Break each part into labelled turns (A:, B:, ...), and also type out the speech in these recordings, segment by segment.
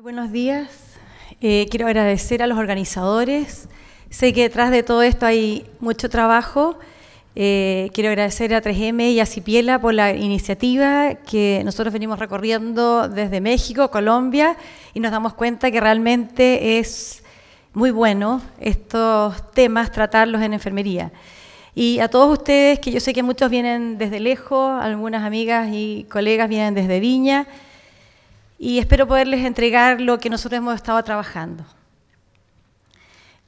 A: buenos días. Eh, quiero agradecer a los organizadores. Sé que detrás de todo esto hay mucho trabajo. Eh, quiero agradecer a 3M y a Cipiela por la iniciativa que nosotros venimos recorriendo desde México, Colombia, y nos damos cuenta que realmente es muy bueno estos temas tratarlos en enfermería. Y a todos ustedes, que yo sé que muchos vienen desde lejos, algunas amigas y colegas vienen desde Viña, y espero poderles entregar lo que nosotros hemos estado trabajando.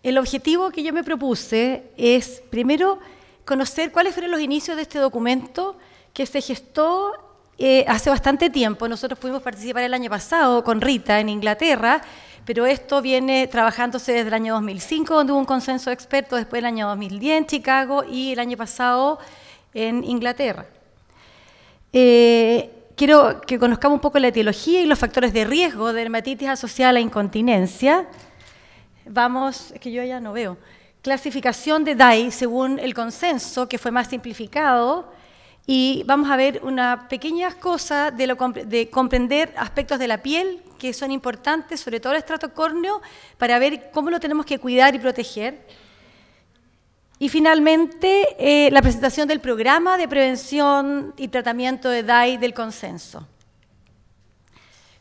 A: El objetivo que yo me propuse es, primero, conocer cuáles fueron los inicios de este documento que se gestó eh, hace bastante tiempo. Nosotros pudimos participar el año pasado con Rita en Inglaterra, pero esto viene trabajándose desde el año 2005, donde hubo un consenso de después del año 2010 en Chicago y el año pasado en Inglaterra. Eh, quiero que conozcamos un poco la etiología y los factores de riesgo de dermatitis asociada a la incontinencia. Vamos, es que yo ya no veo. Clasificación de DAI según el consenso, que fue más simplificado, y vamos a ver unas pequeñas cosas de, de, comprender aspectos de la piel que son importantes, sobre todo el estrato córneo, para ver cómo lo tenemos que cuidar y proteger. Y finalmente, eh, la presentación del programa de prevención y tratamiento de DAI del consenso.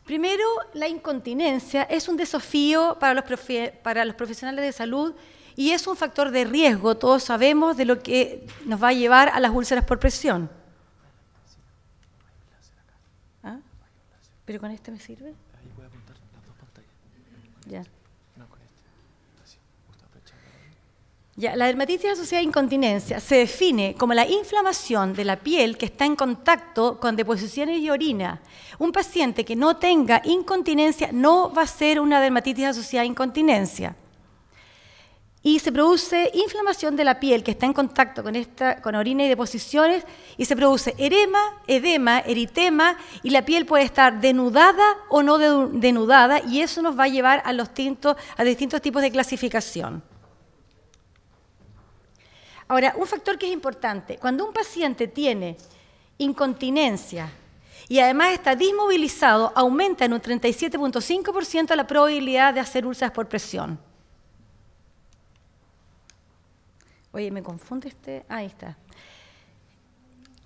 A: Primero, la incontinencia es un desafío para los, profesionales de salud y es un factor de riesgo, todos sabemos, de lo que nos va a llevar a las úlceras por presión. ¿Ah? ¿Pero con este me sirve? Ahí voy apuntar las dos pantallas. Ya. la dermatitis asociada a incontinencia se define como la inflamación de la piel que está en contacto con deposiciones y orina. Un paciente que no tenga incontinencia no va a ser una dermatitis asociada a incontinencia. Y se produce inflamación de la piel que está en contacto con, orina y deposiciones y se produce erema, edema, eritema y la piel puede estar denudada o no denudada y eso nos va a llevar a distintos tipos de clasificación. Ahora, un factor que es importante, cuando un paciente tiene incontinencia y además está desmovilizado, aumenta en un 37.5% la probabilidad de hacer úlceras por presión. Oye, me confunde este. Ahí está.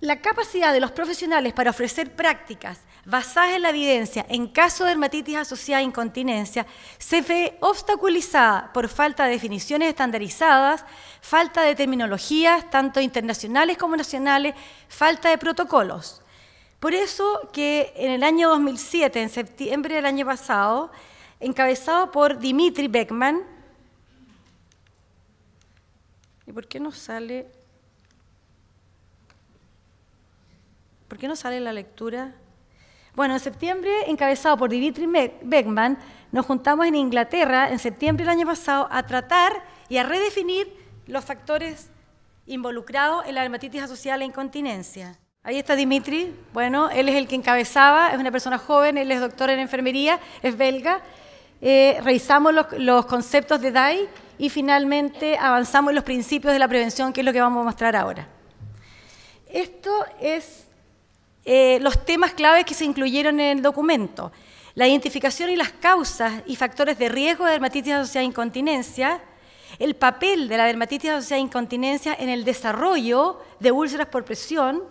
A: La capacidad de los profesionales para ofrecer prácticas basadas en la evidencia en caso de dermatitis asociada a incontinencia se ve obstaculizada por falta de definiciones estandarizadas, falta de terminologías, tanto internacionales como nacionales, falta de protocolos. Por eso que en el año 2007, en septiembre del año pasado, encabezado por Dimitri Beckman, ¿y por qué no sale? ¿Por qué no sale la lectura? Bueno, en septiembre, encabezado por Dimitri Beckman, nos juntamos en Inglaterra en septiembre del año pasado a tratar y a redefinir los factores involucrados en la dermatitis asociada a e la incontinencia. Ahí está Dimitri, bueno, él es el que encabezaba, es una persona joven, él es doctor en enfermería, es belga. Eh, revisamos los, los conceptos de DAI y finalmente avanzamos en los principios de la prevención, que es lo que vamos a mostrar ahora. Esto es eh, los temas claves que se incluyeron en el documento. La identificación y las causas y factores de riesgo de dermatitis asociada a incontinencia, el papel de la dermatitis asociada a incontinencia en el desarrollo de úlceras por presión,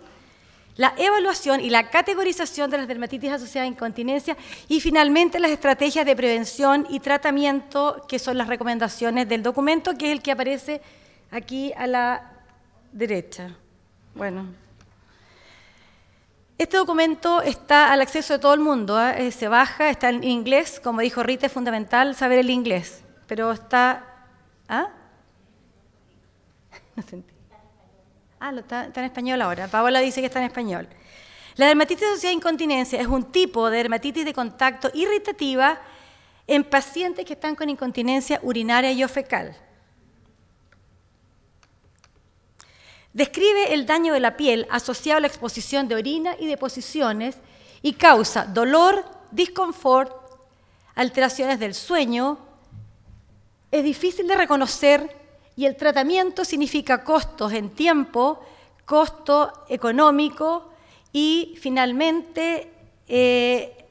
A: la evaluación y la categorización de las dermatitis asociadas a incontinencia y finalmente las estrategias de prevención y tratamiento, que son las recomendaciones del documento, que es el que aparece aquí a la derecha. Bueno. Este documento está al acceso de todo el mundo, ¿ah? eh, se baja, está en inglés, como dijo Rita, es fundamental saber el inglés, pero está... ¿Ah? No sentí. Ah, lo está, en español ahora. Paola dice que está en español. La dermatitis asociada a incontinencia es un tipo de dermatitis de contacto irritativa en pacientes que están con incontinencia urinaria y fecal. Describe el daño de la piel asociado a la exposición de orina y deposiciones y causa dolor, disconfort, alteraciones del sueño. Es difícil de reconocer y el tratamiento significa costos en tiempo, costo económico y finalmente eh,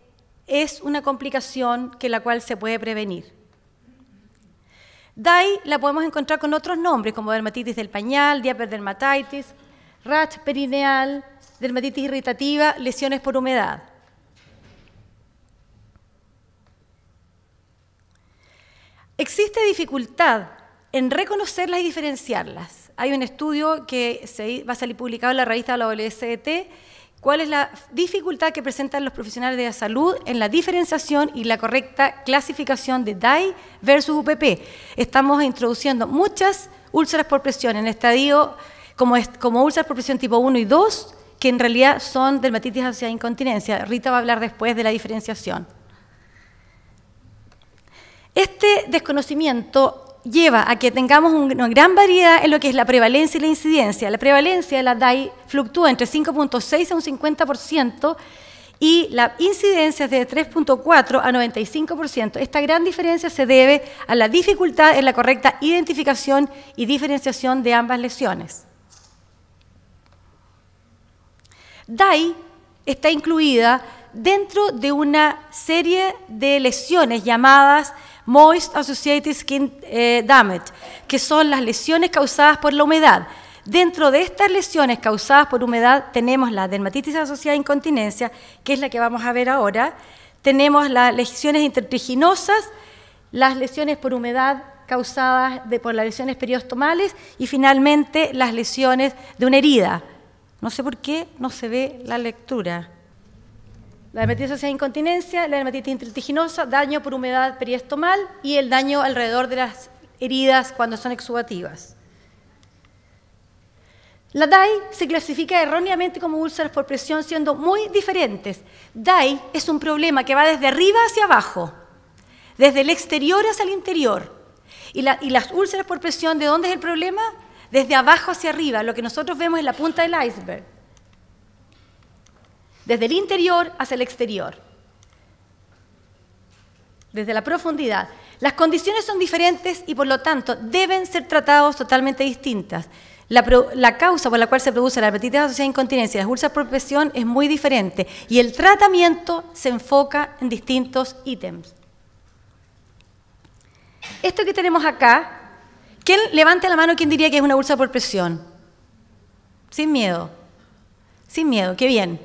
A: es una complicación que la cual se puede prevenir. DAI la podemos encontrar con otros nombres como dermatitis del pañal, diaperdermatitis, rash perineal, dermatitis irritativa, lesiones por humedad. Existe dificultad en reconocerlas y diferenciarlas. Hay un estudio que se va a salir publicado en la revista de la OLST cuál es la dificultad que presentan los profesionales de la salud en la diferenciación y la correcta clasificación de DAI versus UPP. Estamos introduciendo muchas úlceras por presión en este estadio como, como úlceras por presión tipo 1 y 2, que en realidad son dermatitis asociada a incontinencia. Rita va a hablar después de la diferenciación. Este desconocimiento lleva a que tengamos una gran variedad en lo que es la prevalencia y la incidencia. La prevalencia de la DAI fluctúa entre 5.6 a un 50% y la incidencia es de 3.4 a 95%. Esta gran diferencia se debe a la dificultad en la correcta identificación y diferenciación de ambas lesiones. DAI está incluida dentro de una serie de lesiones llamadas Moist Associated Skin eh, Damage, que son las lesiones causadas por la humedad. Dentro de estas lesiones causadas por humedad tenemos la dermatitis asociada a incontinencia, que es la que vamos a ver ahora. Tenemos las lesiones intertriginosas, las lesiones por humedad causadas por las lesiones periostomales y finalmente las lesiones de una herida. No sé por qué no se ve la lectura. La dermatitis asociada incontinencia, la dermatitis intertiginosa, daño por humedad periestomal y el daño alrededor de las heridas cuando son exudativas. La DAI se clasifica erróneamente como úlceras por presión, siendo muy diferentes. DAI es un problema que va desde arriba hacia abajo, desde el exterior hacia el interior. y las úlceras por presión, ¿de dónde es el problema? Desde abajo hacia arriba, lo que nosotros vemos es la punta del iceberg desde el interior hacia el exterior, desde la profundidad. Las condiciones son diferentes y por lo tanto deben ser tratados totalmente distintas. La, causa por la cual se produce la hepatitis asociada a incontinencia y las úlceras por presión es muy diferente y el tratamiento se enfoca en distintos ítems. Esto que tenemos acá, ¿quién levante la mano quién diría que es una bolsa por presión? Sin miedo. Sin miedo, qué bien.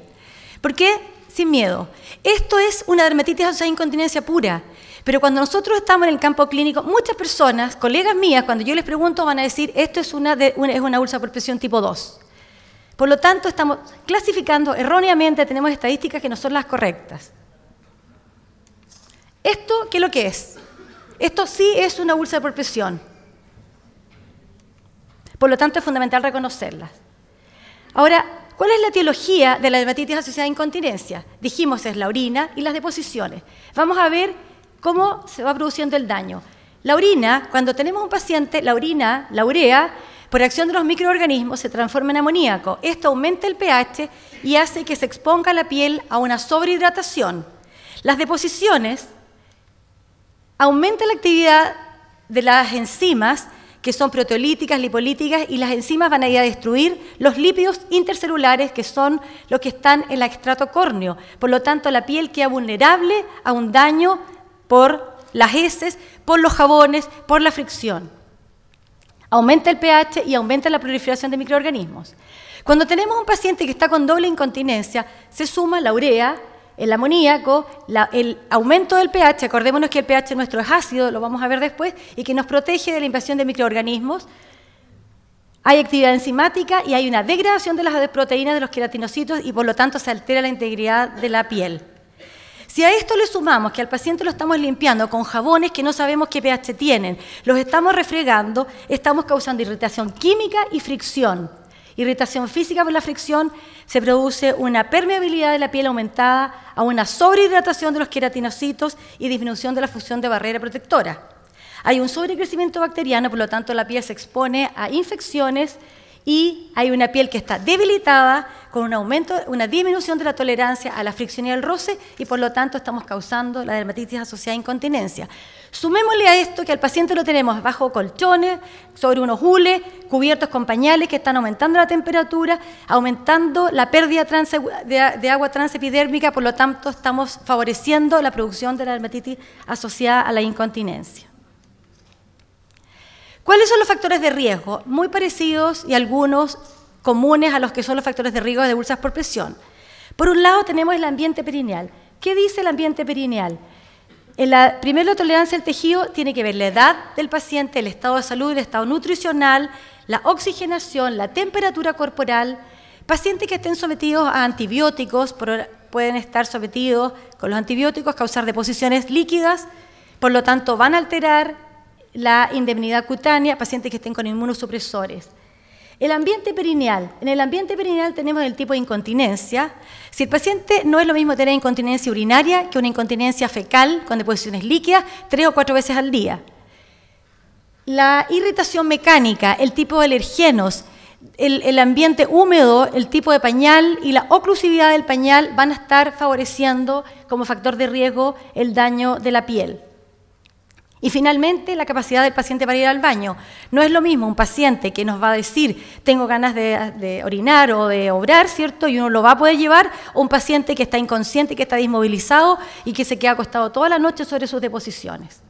A: ¿Por qué? Sin miedo. Esto es una dermatitis o sea, incontinencia pura. Pero cuando nosotros estamos en el campo clínico, muchas personas, colegas mías, cuando yo les pregunto, van a decir, esto es una, de, es una por presión tipo 2. Por lo tanto, estamos clasificando erróneamente, tenemos estadísticas que no son las correctas. ¿Esto qué es lo que es? Esto sí es una úlcera por presión. Por lo tanto, es fundamental reconocerlas. Ahora, ¿Cuál es la etiología de la dermatitis asociada a incontinencia? Dijimos es la orina y las deposiciones. Vamos a ver cómo se va produciendo el daño. La orina, cuando tenemos un paciente, la orina, la urea, por acción de los microorganismos se transforma en amoníaco. Esto aumenta el pH y hace que se exponga la piel a una sobrehidratación. Las deposiciones aumentan la actividad de las enzimas que son proteolíticas, lipolíticas, y las enzimas van a ir a destruir los lípidos intercelulares, que son los que están en el extrato córneo. Por lo tanto, la piel queda vulnerable a un daño por las heces, por los jabones, por la fricción. Aumenta el pH y aumenta la proliferación de microorganismos. Cuando tenemos un paciente que está con doble incontinencia, se suma la urea, el amoníaco, el aumento del pH, acordémonos que el pH nuestro es ácido, lo vamos a ver después, y que nos protege de la invasión de microorganismos. Hay actividad enzimática y hay una degradación de las proteínas de los queratinocitos y por lo tanto se altera la integridad de la piel. Si a esto le sumamos que al paciente lo estamos limpiando con jabones que no sabemos qué pH tienen, los estamos refregando, estamos causando irritación química y fricción. Irritación física por la fricción se produce una permeabilidad de la piel aumentada a una sobrehidratación de los queratinocitos y disminución de la función de barrera protectora. Hay un sobrecrecimiento bacteriano, por lo tanto la piel se expone a infecciones, y hay una piel que está debilitada con un una disminución de la tolerancia a la fricción y al roce y por lo tanto estamos causando la dermatitis asociada a incontinencia. Sumémosle a esto que al paciente lo tenemos bajo colchones, sobre unos hules, cubiertos con pañales que están aumentando la temperatura, aumentando la pérdida de agua transepidérmica, por lo tanto estamos favoreciendo la producción de la dermatitis asociada a la incontinencia. ¿Cuáles son los factores de riesgo? Muy parecidos y algunos comunes a los que son los factores de riesgo de bolsas por presión. Por un lado tenemos el ambiente perineal. ¿Qué dice el ambiente perineal? En la, primero, la tolerancia del tejido tiene que ver la edad del paciente, el estado de salud, el estado nutricional, la oxigenación, la temperatura corporal. Pacientes que estén sometidos a antibióticos pueden estar sometidos con los antibióticos, causar deposiciones líquidas, por lo tanto van a alterar la indemnidad cutánea pacientes que estén con inmunosupresores. El ambiente perineal. En el ambiente perineal tenemos el tipo de incontinencia. Si el paciente no es lo mismo tener incontinencia urinaria que una incontinencia fecal con deposiciones líquidas tres o cuatro veces al día. La irritación mecánica, el tipo de alergenos, el, el, ambiente húmedo, el tipo de pañal y la oclusividad del pañal van a estar favoreciendo como factor de riesgo el daño de la piel. Y finalmente, la capacidad del paciente para ir al baño. No es lo mismo un paciente que nos va a decir, tengo ganas de, orinar o de obrar, ¿cierto? Y uno lo va a poder llevar, o un paciente que está inconsciente, que está desmovilizado y que se queda acostado toda la noche sobre sus deposiciones.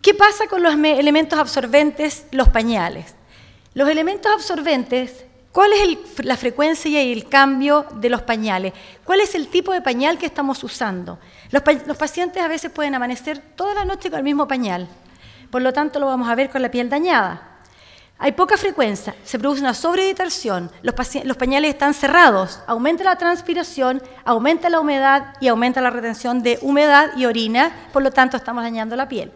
A: ¿Qué pasa con los elementos absorbentes, los pañales? Los elementos absorbentes ¿Cuál es la frecuencia y el cambio de los pañales? ¿Cuál es el tipo de pañal que estamos usando? Los, pacientes a veces pueden amanecer toda la noche con el mismo pañal, por lo tanto lo vamos a ver con la piel dañada. Hay poca frecuencia, se produce una sobrehidratación, los pañales están cerrados, aumenta la transpiración, aumenta la humedad y aumenta la retención de humedad y orina, por lo tanto estamos dañando la piel.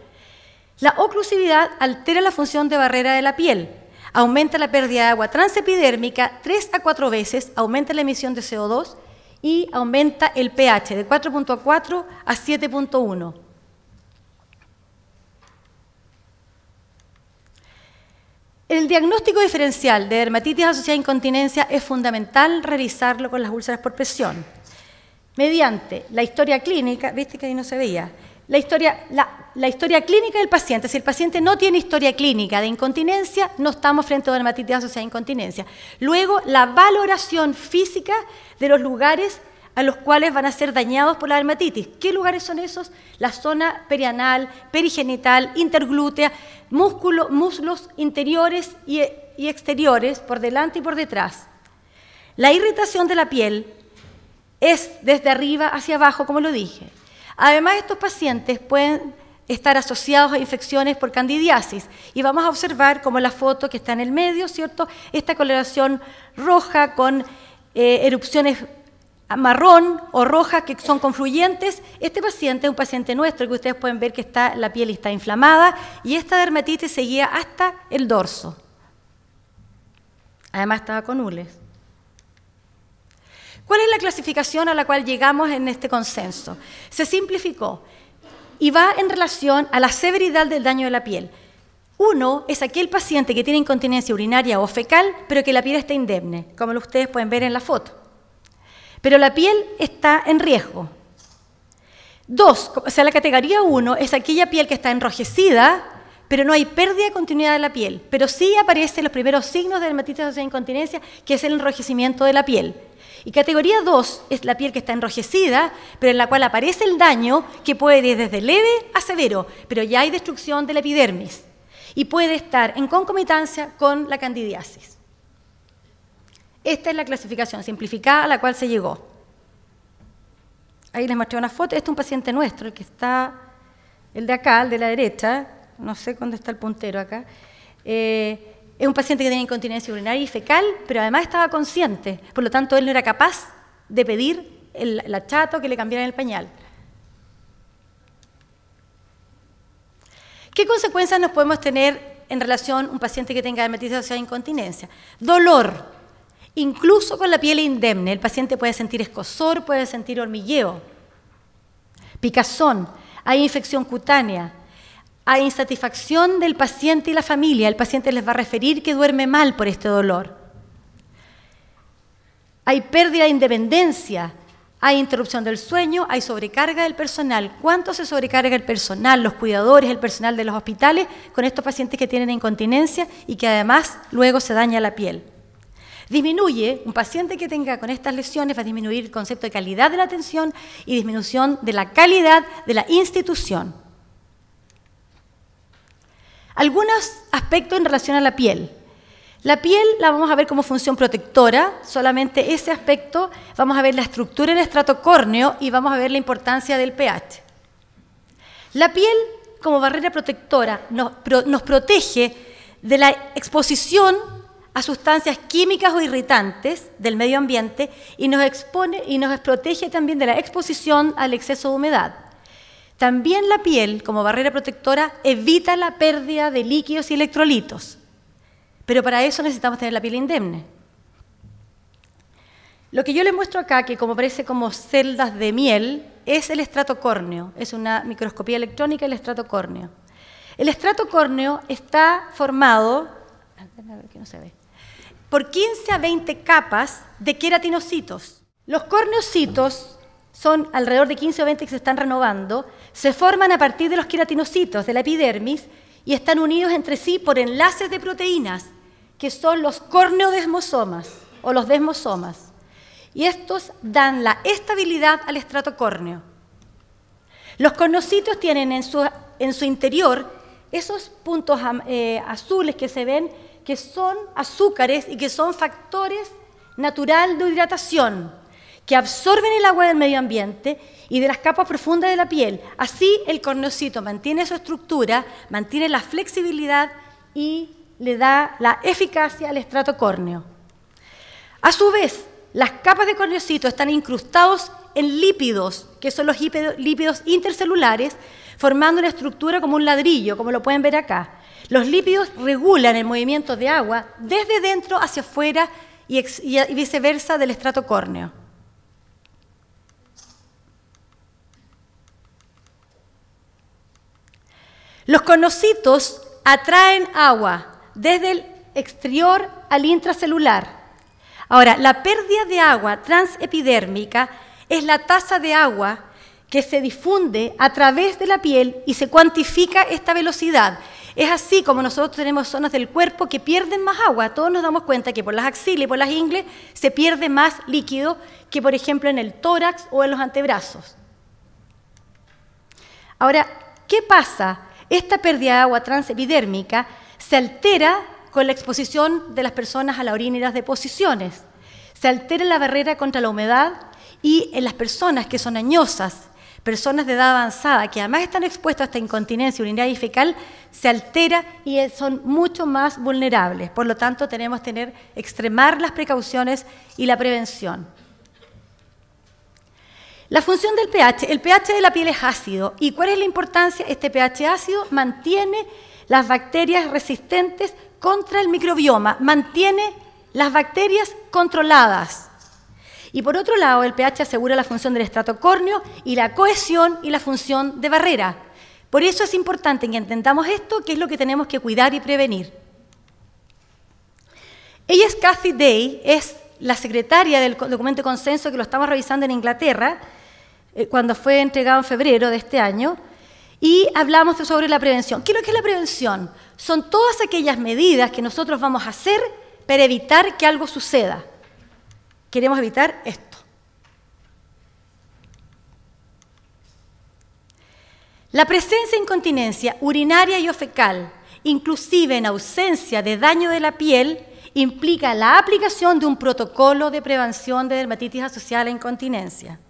A: La oclusividad altera la función de barrera de la piel, aumenta la pérdida de agua transepidérmica 3 a 4 veces, aumenta la emisión de CO2 y aumenta el pH de 4.4 a 7.1. El diagnóstico diferencial de dermatitis asociada a incontinencia es fundamental realizarlo con las úlceras por presión. Mediante la historia clínica, viste que ahí no se veía, la historia, la, historia clínica del paciente. Si el paciente no tiene historia clínica de incontinencia, no estamos frente a dermatitis asociada a incontinencia. Luego, la valoración física de los lugares a los cuales van a ser dañados por la dermatitis. ¿Qué lugares son esos? La zona perianal, perigenital, interglútea, músculo, muslos interiores y exteriores, por delante y por detrás. La irritación de la piel es desde arriba hacia abajo, como lo dije. Además, estos pacientes pueden estar asociados a infecciones por candidiasis. Y vamos a observar, como la foto que está en el medio, ¿cierto? Esta coloración roja con eh, erupciones marrón o roja que son confluyentes. Este paciente es un paciente nuestro que ustedes pueden ver que está, la piel está inflamada y esta dermatitis seguía hasta el dorso. Además estaba con hules. ¿Cuál es la clasificación a la cual llegamos en este consenso? Se simplificó y va en relación a la severidad del daño de la piel. Uno es aquel paciente que tiene incontinencia urinaria o fecal, pero que la piel está indemne, como ustedes pueden ver en la foto. Pero la piel está en riesgo. Dos, o sea, la categoría uno es aquella piel que está enrojecida pero no hay pérdida de continuidad de la piel, pero sí aparecen los primeros signos de dermatitis asociada a incontinencia, que es el enrojecimiento de la piel. Y categoría 2 es la piel que está enrojecida, pero en la cual aparece el daño que puede ir desde leve a severo, pero ya hay destrucción de la epidermis y puede estar en concomitancia con la candidiasis. Esta es la clasificación simplificada a la cual se llegó. Ahí les mostré una foto. Este es un paciente nuestro, el que está, el de acá, el de la derecha, no sé dónde está el puntero acá. Eh, es un paciente que tiene incontinencia urinaria y fecal, pero además estaba consciente, por lo tanto él no era capaz de pedir el, chato que le cambiaran el pañal. ¿Qué consecuencias nos podemos tener en relación a un paciente que tenga dermatitis asociada a incontinencia? Dolor, incluso con la piel indemne. El paciente puede sentir escosor, puede sentir hormigueo, picazón, hay infección cutánea, hay insatisfacción del paciente y la familia. El paciente les va a referir que duerme mal por este dolor. Hay pérdida de independencia, hay interrupción del sueño, hay sobrecarga del personal. ¿Cuánto se sobrecarga el personal, los cuidadores, el personal de los hospitales con estos pacientes que tienen incontinencia y que además luego se daña la piel? Disminuye, un paciente que tenga con estas lesiones va a disminuir el concepto de calidad de la atención y disminución de la calidad de la institución. Algunos aspectos en relación a la piel. La piel la vamos a ver como función protectora, solamente ese aspecto, vamos a ver la estructura en el estrato córneo y vamos a ver la importancia del pH. La piel como barrera protectora nos, nos protege de la exposición a sustancias químicas o irritantes del medio ambiente y nos expone y nos protege también de la exposición al exceso de humedad. También la piel, como barrera protectora, evita la pérdida de líquidos y electrolitos. Pero para eso necesitamos tener la piel indemne. Lo que yo les muestro acá, que como parece como celdas de miel, es el estrato córneo. Es una microscopía electrónica el estrato córneo. El estrato córneo está formado por 15 a 20 capas de queratinocitos. Los corneocitos son alrededor de 15 o 20 que se están renovando, se forman a partir de los queratinocitos de la epidermis y están unidos entre sí por enlaces de proteínas, que son los corneodesmosomas o los desmosomas. Y estos dan la estabilidad al estrato córneo. Los cornocitos tienen en su, interior esos puntos eh, azules que se ven, que son azúcares y que son factores natural de hidratación que absorben el agua del medio ambiente y de las capas profundas de la piel. Así el corneocito mantiene su estructura, mantiene la flexibilidad y le da la eficacia al estrato córneo. A su vez, las capas de corneocito están incrustados en lípidos, que son los lípidos intercelulares, formando una estructura como un ladrillo, como lo pueden ver acá. Los lípidos regulan el movimiento de agua desde dentro hacia afuera y viceversa del estrato córneo. Los conocitos atraen agua desde el exterior al intracelular. Ahora, la pérdida de agua transepidérmica es la tasa de agua que se difunde a través de la piel y se cuantifica esta velocidad. Es así como nosotros tenemos zonas del cuerpo que pierden más agua. Todos nos damos cuenta que por las axilas y por las ingles se pierde más líquido que, por ejemplo, en el tórax o en los antebrazos. Ahora, ¿qué pasa esta pérdida de agua transepidérmica se altera con la exposición de las personas a la orina y las deposiciones. Se altera la barrera contra la humedad y en las personas que son añosas, personas de edad avanzada, que además están expuestas a esta incontinencia urinaria y fecal, se altera y son mucho más vulnerables. Por lo tanto, tenemos que tener, extremar las precauciones y la prevención. La función del pH, el pH de la piel es ácido. ¿Y cuál es la importancia? Este pH ácido mantiene las bacterias resistentes contra el microbioma, mantiene las bacterias controladas. Y por otro lado, el pH asegura la función del estrato córneo y la cohesión y la función de barrera. Por eso es importante que entendamos esto, que es lo que tenemos que cuidar y prevenir. Ella es Cathy Day, es la secretaria del documento de consenso que lo estamos revisando en Inglaterra, eh, cuando fue entregado en febrero de este año, y hablamos sobre la prevención. ¿Qué es lo que es la prevención? Son todas aquellas medidas que nosotros vamos a hacer para evitar que algo suceda. Queremos evitar esto. La presencia de incontinencia urinaria y o fecal, inclusive en ausencia de daño de la piel, implica la aplicación de un protocolo de prevención de dermatitis asociada a incontinencia.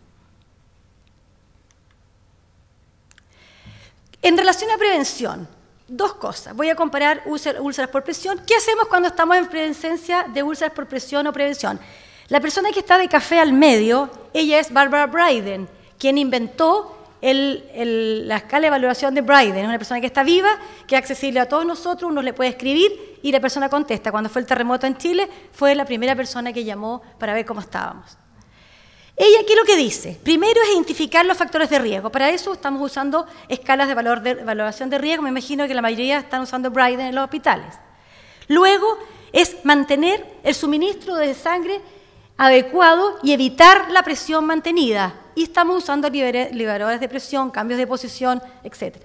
A: En relación a prevención, dos cosas. Voy a comparar úlceras por presión. ¿Qué hacemos cuando estamos en presencia de úlceras por presión o prevención? La persona que está de café al medio, ella es Barbara Bryden, quien inventó la escala de evaluación de Bryden. Es una persona que está viva, que es accesible a todos nosotros, uno le puede escribir y la persona contesta. Cuando fue el terremoto en Chile, fue la primera persona que llamó para ver cómo estábamos. Ella aquí lo que dice, primero es identificar los factores de riesgo. Para eso estamos usando escalas de, valor de valoración de riesgo. Me imagino que la mayoría están usando Bryden en los hospitales. Luego es mantener el suministro de sangre adecuado y evitar la presión mantenida. Y estamos usando liberadores de presión, cambios de posición, etc.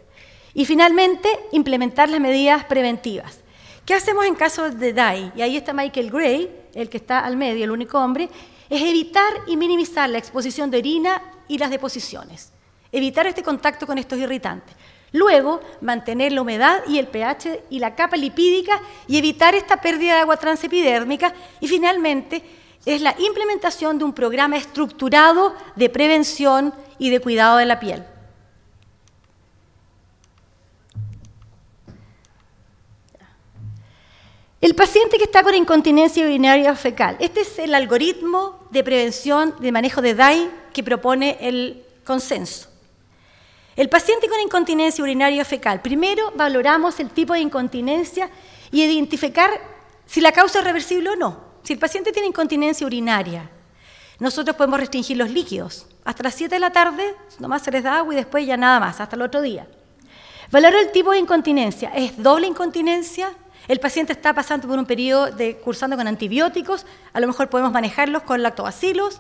A: Y finalmente, implementar las medidas preventivas. ¿Qué hacemos en caso de DAI? Y ahí está Michael Gray, el que está al medio, el único hombre, es evitar y minimizar la exposición de orina y las deposiciones. Evitar este contacto con estos irritantes. Luego, mantener la humedad y el pH y la capa lipídica y evitar esta pérdida de agua transepidérmica. Y finalmente, es la implementación de un programa estructurado de prevención y de cuidado de la piel. El paciente que está con incontinencia urinaria fecal. Este es el algoritmo de prevención de manejo de DAI que propone el consenso. El paciente con incontinencia urinaria fecal. Primero valoramos el tipo de incontinencia y identificar si la causa es reversible o no. Si el paciente tiene incontinencia urinaria, nosotros podemos restringir los líquidos. Hasta las 7 de la tarde nomás se les da agua y después ya nada más, hasta el otro día. Valorar el tipo de incontinencia. ¿Es doble incontinencia? El paciente está pasando por un periodo de cursando con antibióticos, a lo mejor podemos manejarlos con lactobacilos.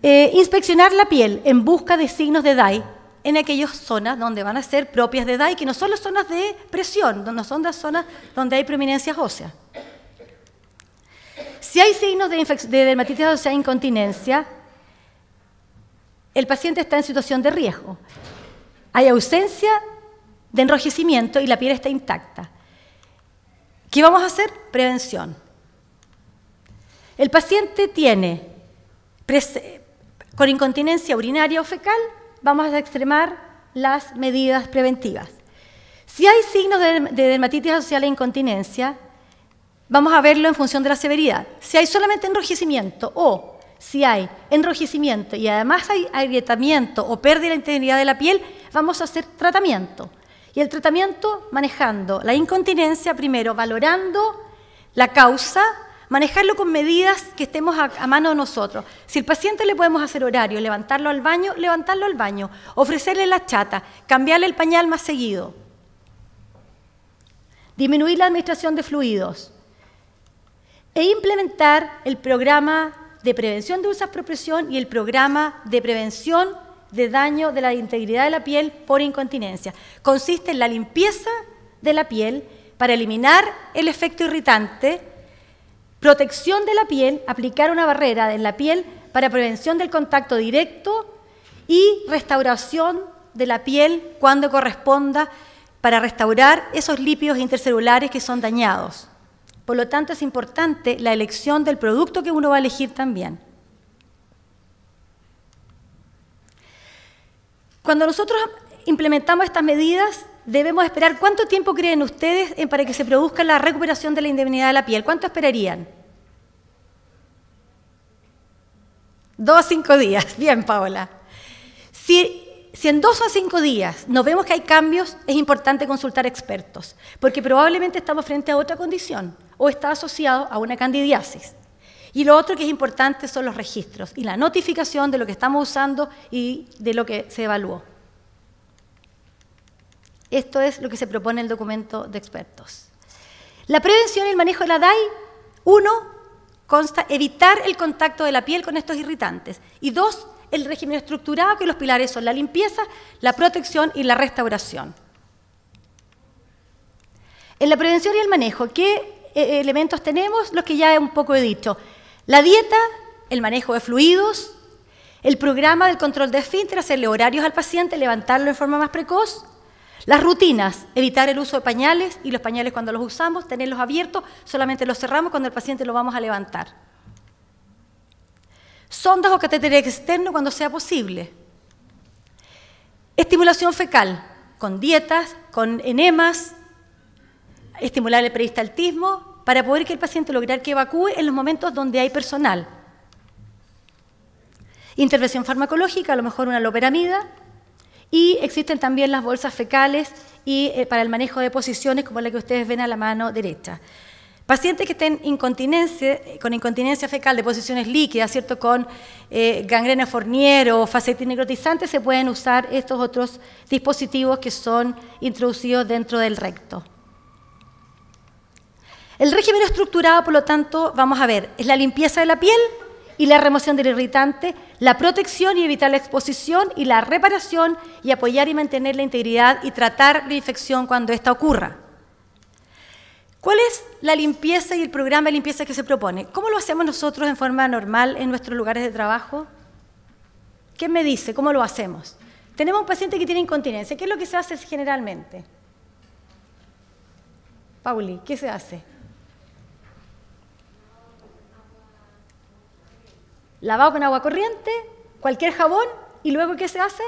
A: Eh, inspeccionar la piel en busca de signos de DAI en aquellas zonas donde van a ser propias de DAI, que no son las zonas de presión, donde son las zonas donde hay prominencias óseas. Si hay signos de, de dermatitis ósea e incontinencia, el paciente está en situación de riesgo. Hay ausencia de enrojecimiento y la piel está intacta. ¿Qué vamos a hacer? Prevención. El paciente tiene con incontinencia urinaria o fecal, vamos a extremar las medidas preventivas. Si hay signos de dermatitis asociada a e incontinencia, vamos a verlo en función de la severidad. Si hay solamente enrojecimiento o si hay enrojecimiento y además hay agrietamiento o pérdida de la integridad de la piel, vamos a hacer tratamiento. Y el tratamiento manejando la incontinencia, primero valorando la causa, manejarlo con medidas que estemos a, mano de nosotros. Si el paciente le podemos hacer horario, levantarlo al baño, levantarlo al baño, ofrecerle la chata, cambiarle el pañal más seguido, disminuir la administración de fluidos e implementar el programa de prevención de usas por presión y el programa de prevención de daño de la integridad de la piel por incontinencia. Consiste en la limpieza de la piel para eliminar el efecto irritante, protección de la piel, aplicar una barrera en la piel para prevención del contacto directo y restauración de la piel cuando corresponda para restaurar esos lípidos intercelulares que son dañados. Por lo tanto, es importante la elección del producto que uno va a elegir también. Cuando nosotros implementamos estas medidas, debemos esperar cuánto tiempo creen ustedes para que se produzca la recuperación de la indemnidad de la piel. ¿Cuánto esperarían? Dos a cinco días. Bien, Paola. Si si en dos o cinco días nos vemos que hay cambios, es importante consultar expertos, porque probablemente estamos frente a otra condición o está asociado a una candidiasis. Y lo otro que es importante son los registros y la notificación de lo que estamos usando y de lo que se evaluó. Esto es lo que se propone el documento de expertos. La prevención y el manejo de la DAI, uno, consta evitar el contacto de la piel con estos irritantes. Y dos, el régimen estructurado, que los pilares son la limpieza, la protección y la restauración. En la prevención y el manejo, ¿qué eh, elementos tenemos? Los que ya un poco he dicho. La dieta, el manejo de fluidos, el programa del control de esfínter, hacerle horarios al paciente, levantarlo en forma más precoz, las rutinas, evitar el uso de pañales y los pañales cuando los usamos, tenerlos abiertos, solamente los cerramos cuando el paciente lo vamos a levantar. Sondas o catéter externo cuando sea posible. Estimulación fecal con dietas, con enemas, estimular el peristaltismo para poder que el paciente lograr que evacúe en los momentos donde hay personal. Intervención farmacológica, a lo mejor una loperamida, y existen también las bolsas fecales y eh, para el manejo de posiciones como la que ustedes ven a la mano derecha. Pacientes que estén con incontinencia fecal de posiciones líquidas, ¿cierto? con eh, gangrena forniero o facetinecrotizante, se pueden usar estos otros dispositivos que son introducidos dentro del recto. El régimen estructurado, por lo tanto, vamos a ver, es la limpieza de la piel y la remoción del irritante, la protección y evitar la exposición y la reparación y apoyar y mantener la integridad y tratar la infección cuando ésta ocurra. ¿Cuál es la limpieza y el programa de limpieza que se propone? ¿Cómo lo hacemos nosotros en forma normal en nuestros lugares de trabajo? ¿Qué me dice? ¿Cómo lo hacemos? Tenemos un paciente que tiene incontinencia. ¿Qué es lo que se hace generalmente? Pauli, ¿qué se hace? lavado con agua corriente, cualquier jabón, y luego ¿qué se hace?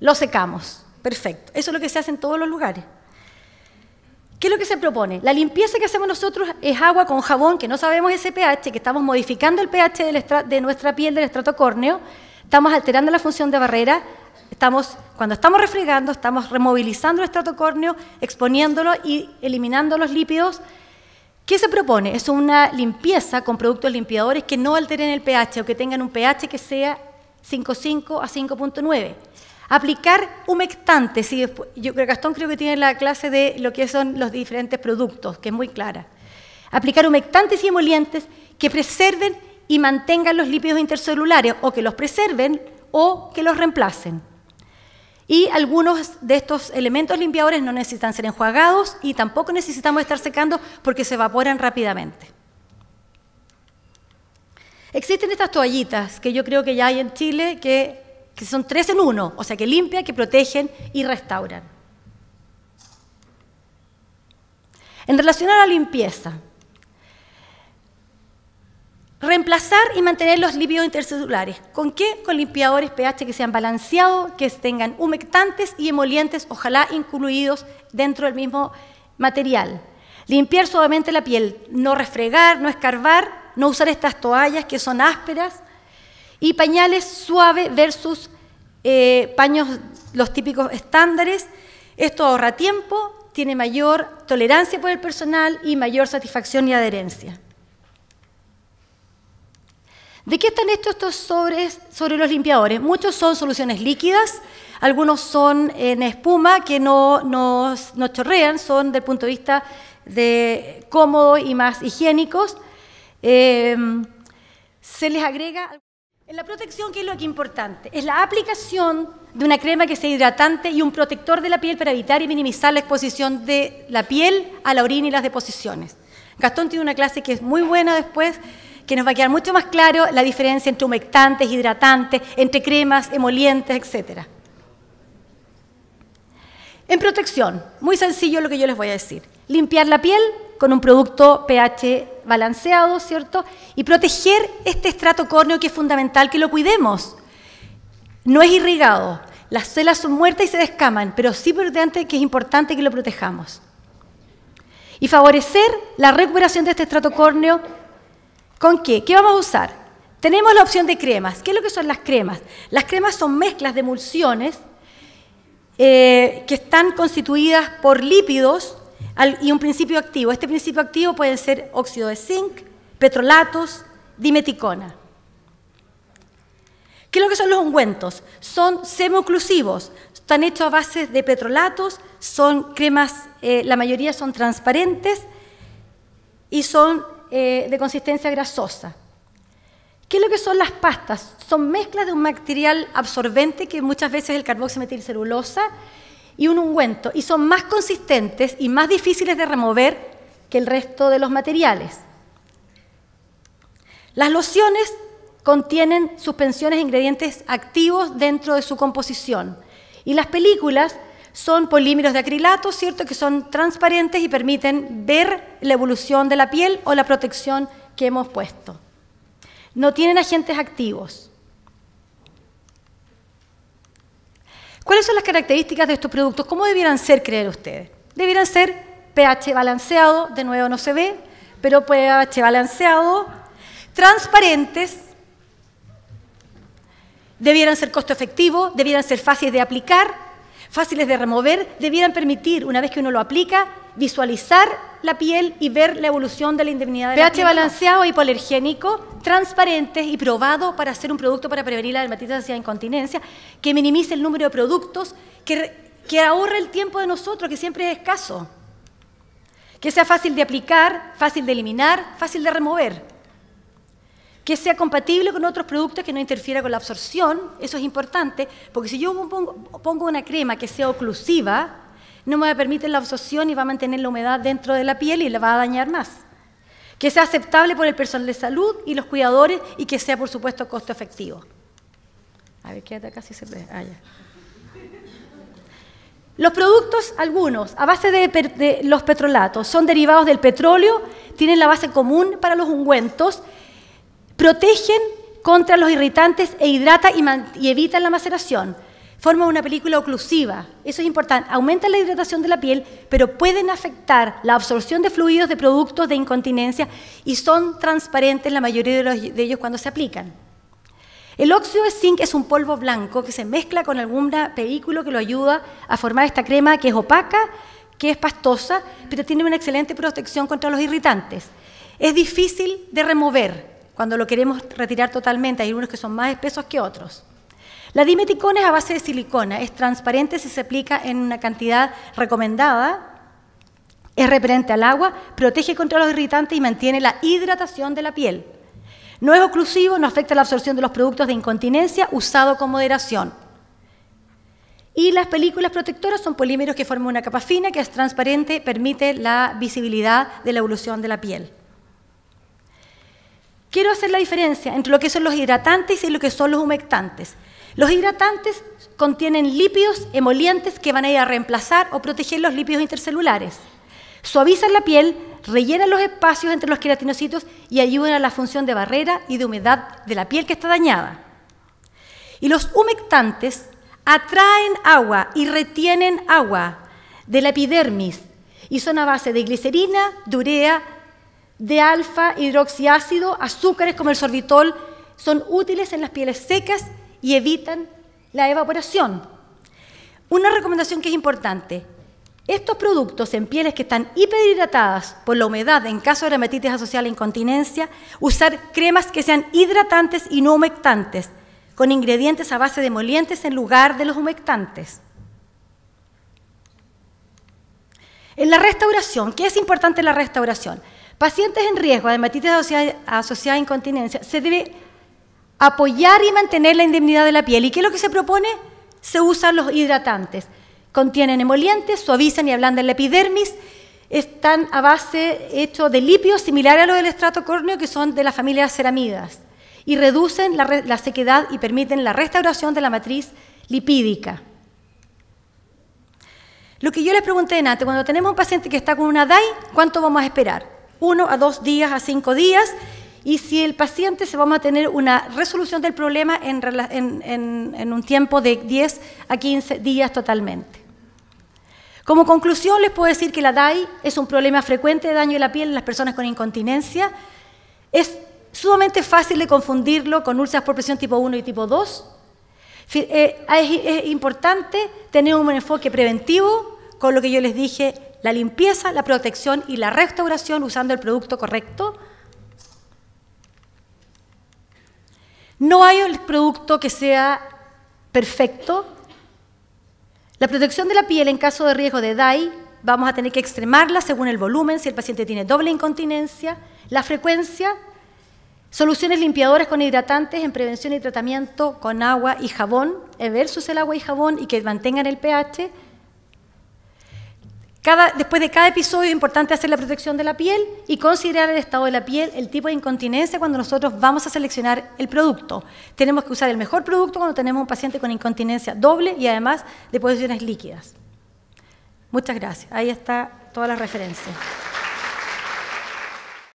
A: Lo secamos. Perfecto. Eso es lo que se hace en todos los lugares. ¿Qué es lo que se propone? La limpieza que hacemos nosotros es agua con jabón, que no sabemos ese pH, que estamos modificando el pH de nuestra piel, del estrato córneo, estamos alterando la función de barrera, estamos, cuando estamos refregando, estamos removilizando el estrato córneo, exponiéndolo y eliminando los lípidos ¿Qué se propone? Es una limpieza con productos limpiadores que no alteren el pH o que tengan un pH que sea 5.5 a 5.9. Aplicar humectantes. Y después, yo creo que Gastón creo que tiene la clase de lo que son los diferentes productos, que es muy clara. Aplicar humectantes y emolientes que preserven y mantengan los lípidos intercelulares o que los preserven o que los reemplacen. Y algunos de estos elementos limpiadores no necesitan ser enjuagados y tampoco necesitamos estar secando porque se evaporan rápidamente. Existen estas toallitas que yo creo que ya hay en Chile que, son tres en uno, o sea, que limpian, que protegen y restauran. En relación a la limpieza, Reemplazar y mantener los lípidos intercelulares. ¿Con qué? Con limpiadores pH que sean balanceados, que tengan humectantes y emolientes, ojalá incluidos dentro del mismo material. Limpiar suavemente la piel, no refregar, no escarbar, no usar estas toallas que son ásperas. Y pañales suaves versus eh, paños, los típicos estándares. Esto ahorra tiempo, tiene mayor tolerancia por el personal y mayor satisfacción y adherencia. ¿De qué están hechos estos sobres sobre los limpiadores? Muchos son soluciones líquidas, algunos son en espuma que no, no, chorrean, son del punto de vista de cómodo y más higiénicos. Em, se les agrega... En la protección, ¿qué es lo que es importante? Es la aplicación de una crema que sea hidratante y un protector de la piel para evitar y minimizar la exposición de la piel a la orina y las deposiciones. Gastón tiene una clase que es muy buena después que nos va a quedar mucho más claro la diferencia entre humectantes, hidratantes, entre cremas, emolientes, etc. En protección, muy sencillo lo que yo les voy a decir. Limpiar la piel con un producto pH balanceado, ¿cierto? Y proteger este estrato córneo que es fundamental que lo cuidemos. No es irrigado, las células son muertas y se descaman, pero sí importante que es importante que lo protejamos. Y favorecer la recuperación de este estrato córneo ¿Con qué? ¿Qué vamos a usar? Tenemos la opción de cremas. ¿Qué es lo que son las cremas? Las cremas son mezclas de emulsiones eh, que están constituidas por lípidos y un principio activo. Este principio activo puede ser óxido de zinc, petrolatos, dimeticona. ¿Qué es lo que son los ungüentos? Son semoclusivos, están hechos a base de petrolatos, son cremas, eh, la mayoría son transparentes y son eh, de consistencia grasosa. ¿Qué es lo que son las pastas? Son mezclas de un material absorbente, que muchas veces es el celulosa y un ungüento, y son más consistentes y más difíciles de remover que el resto de los materiales. Las lociones contienen suspensiones de ingredientes activos dentro de su composición, y las películas son polímeros de acrilato, ¿cierto? Que son transparentes y permiten ver la evolución de la piel o la protección que hemos puesto. No tienen agentes activos. ¿Cuáles son las características de estos productos? ¿Cómo debieran ser, creer ustedes? Debieran ser pH balanceado, de nuevo no se ve, pero pH balanceado, transparentes, debieran ser costo efectivo, debieran ser fáciles de aplicar, fáciles de remover, debieran permitir, una vez que uno lo aplica, visualizar la piel y ver la evolución de la indemnidad de pH la piel. balanceado, hipoalergénico, transparente y probado para hacer un producto para prevenir la dermatitis la incontinencia, que minimice el número de productos, que, que ahorre el tiempo de nosotros, que siempre es escaso, que sea fácil de aplicar, fácil de eliminar, fácil de remover que sea compatible con otros productos que no interfiera con la absorción, eso es importante, porque si yo pongo, una crema que sea oclusiva, no me va a permitir la absorción y va a mantener la humedad dentro de la piel y la va a dañar más. Que sea aceptable por el personal de salud y los cuidadores y que sea, por supuesto, costo efectivo. A ver, quédate acá se ve. Ah, los productos, algunos, a base de, los petrolatos, son derivados del petróleo, tienen la base común para los ungüentos protegen contra los irritantes e hidrata y, evitan la maceración. Forma una película oclusiva, eso es importante, aumenta la hidratación de la piel, pero pueden afectar la absorción de fluidos de productos de incontinencia y son transparentes la mayoría de, ellos cuando se aplican. El óxido de zinc es un polvo blanco que se mezcla con algún vehículo que lo ayuda a formar esta crema que es opaca, que es pastosa, pero tiene una excelente protección contra los irritantes. Es difícil de remover, cuando lo queremos retirar totalmente, hay unos que son más espesos que otros. La dimeticona es a base de silicona, es transparente si se aplica en una cantidad recomendada, es repelente al agua, protege contra los irritantes y mantiene la hidratación de la piel. No es oclusivo, no afecta la absorción de los productos de incontinencia, usado con moderación. Y las películas protectoras son polímeros que forman una capa fina que es transparente, permite la visibilidad de la evolución de la piel. Quiero hacer la diferencia entre lo que son los hidratantes y lo que son los humectantes. Los hidratantes contienen lípidos emolientes que van a ir a reemplazar o proteger los lípidos intercelulares. Suavizan la piel, rellenan los espacios entre los queratinocitos y ayudan a la función de barrera y de humedad de la piel que está dañada. Y los humectantes atraen agua y retienen agua de la epidermis y son a base de glicerina, durea de alfa hidroxiácido, azúcares como el sorbitol, son útiles en las pieles secas y evitan la evaporación. Una recomendación que es importante, estos productos en pieles que están hiperhidratadas por la humedad, en caso de dermatitis asociada a e incontinencia, usar cremas que sean hidratantes y no humectantes, con ingredientes a base de molientes en lugar de los humectantes. En la restauración, ¿qué es importante en la restauración? Pacientes en riesgo de hematitis asociada, a incontinencia, se debe apoyar y mantener la indemnidad de la piel. ¿Y qué es lo que se propone? Se usan los hidratantes. Contienen emolientes, suavizan y ablandan la epidermis, están a base hecho de lípidos similar a los del estrato córneo que son de la familia ceramidas y reducen la, sequedad y permiten la restauración de la matriz lipídica. Lo que yo les pregunté antes, cuando tenemos un paciente que está con una DAI, ¿cuánto vamos a esperar? uno a dos días a cinco días, y si el paciente se va a tener una resolución del problema en, un tiempo de 10 a 15 días totalmente. Como conclusión les puedo decir que la DAI es un problema frecuente de daño de la piel en las personas con incontinencia. Es sumamente fácil de confundirlo con úlceras por presión tipo 1 y tipo 2. Eh, es importante tener un enfoque preventivo con lo que yo les dije la limpieza, la protección y la restauración usando el producto correcto. No hay un producto que sea perfecto. La protección de la piel en caso de riesgo de DAI vamos a tener que extremarla según el volumen, si el paciente tiene doble incontinencia, la frecuencia, soluciones limpiadoras con hidratantes en prevención y tratamiento con agua y jabón versus el agua y jabón y que mantengan el pH después de cada episodio es importante hacer la protección de la piel y considerar el estado de la piel, el tipo de incontinencia cuando nosotros vamos a seleccionar el producto. Tenemos que usar el mejor producto cuando tenemos un paciente con incontinencia doble y además de posiciones líquidas. Muchas gracias. Ahí está toda la referencia.